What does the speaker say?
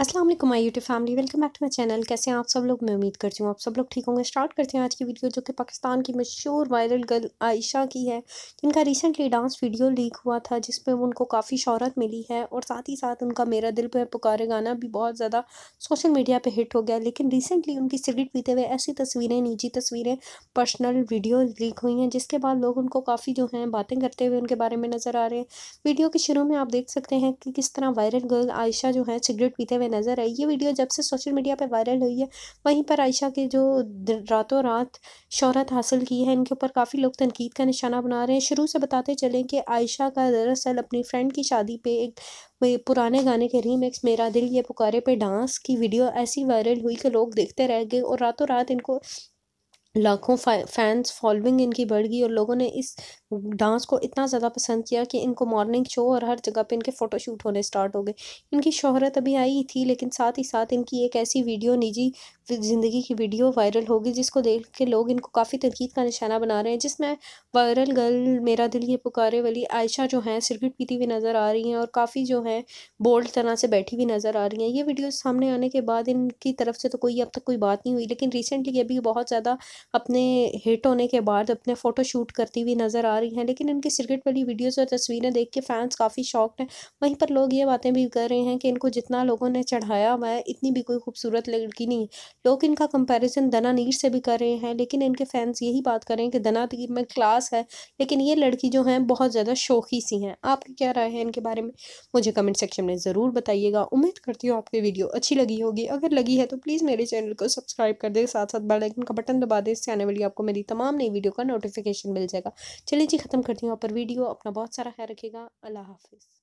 अस्सलाम वालेकुम my YouTube family welcome back to my channel कैसे हैं आप सब लोग मैं उम्मीद करती हूँ आप सब लोग ठीक होंगे स्टार्ट करते हैं आज की वीडियो जो कि पाकिस्तान की मशहूर वायरल गर्ल आयशा की है जिनका रिसेंटली डांस वीडियो लीक हुआ था जिस पर उनको काफ़ी शहरत मिली है और साथ ही साथ उनका मेरा दिल पर पुकारे गाना भी बहुत ज़्यादा सोशल मीडिया पर हिट हो गया लेकिन रिसेंटली उनकी सिगरेट पीते हुए ऐसी तस्वीरें निजी तस्वीरें पर्सनल वीडियो लीक हुई हैं जिसके बाद लोग उनको काफ़ी जो हैं बातें करते हुए उनके बारे में नज़र आ रहे हैं वीडियो के शुरू में आप देख सकते हैं कि किस तरह वायरल गर्ल आयशा जो है सिगरेट पीते हुए नज़र आई ये वीडियो जब से सोशल मीडिया पे वायरल हुई है वहीं पर आयशा के जो रातों रात शहरत हासिल की है इनके ऊपर काफ़ी लोग तनकीद का निशाना बना रहे हैं शुरू से बताते चलें कि आयशा का दरअसल अपनी फ्रेंड की शादी पर एक पुराने गाने के रीमेक्स मेरा दिल ये पुकारे पर डांस की वीडियो ऐसी वायरल हुई कि लोग देखते रह गए और रातों रात इनको लाखों फैंस फॉलोइंग इनकी बढ़ गई और लोगों ने इस डांस को इतना ज़्यादा पसंद किया कि इनको मॉर्निंग शो और हर जगह पे इनके फ़ोटो शूट होने स्टार्ट हो गए इनकी शोहरत अभी आई थी लेकिन साथ ही साथ इनकी एक ऐसी वीडियो निजी ज़िंदगी की वीडियो वायरल होगी जिसको देख के लोग इनको काफ़ी तनकीद का निशाना बना रहे हैं जिसमें वायरल गर्ल मेरा दिल ये पुकारे वाली आयशा जो हैं सिगरेट पीती हुई नज़र आ रही हैं और काफ़ी जो हैं बोल्ड तरह से बैठी हुई नज़र आ रही हैं ये वीडियो सामने आने के बाद इनकी तरफ से तो कोई अब तक कोई बात नहीं हुई लेकिन रिसेंटली अभी बहुत ज़्यादा अपने हिट होने के बाद अपने फ़ोटो शूट करती हुई नज़र आ रही हैं लेकिन इनकी सिगरेट वाली वीडियोस और तस्वीरें देख के फैंस काफ़ी शॉक्ड हैं वहीं पर लोग ये बातें भी कर रहे हैं कि इनको जितना लोगों ने चढ़ाया हुआ है इतनी भी कोई खूबसूरत लड़की नहीं है लोग इनका कंपेरिजन दना नीर से भी कर रहे हैं लेकिन इनके फैंस यही बात कर रहे हैं कि दना नीर में क्लास है लेकिन ये लड़की जो है बहुत ज़्यादा शौकी सी हैं आपकी क्या राय है इनके बारे में मुझे कमेंट सेक्शन में ज़रूर बताइएगा उम्मीद करती हूँ आपकी वीडियो अच्छी लगी होगी अगर लगी है तो प्लीज़ मेरे चैनल को सब्सक्राइब कर दे साथ साथ बेल आइकन का बटन दबा दे इससे आने वाली आपको मेरी तमाम नई वीडियो का नोटिफिकेशन मिल जाएगा चलिए लीजिए ख़त्म करती हूँ पर वीडियो अपना बहुत सारा ख्याल रखिएगा अल्लाह हाफिज़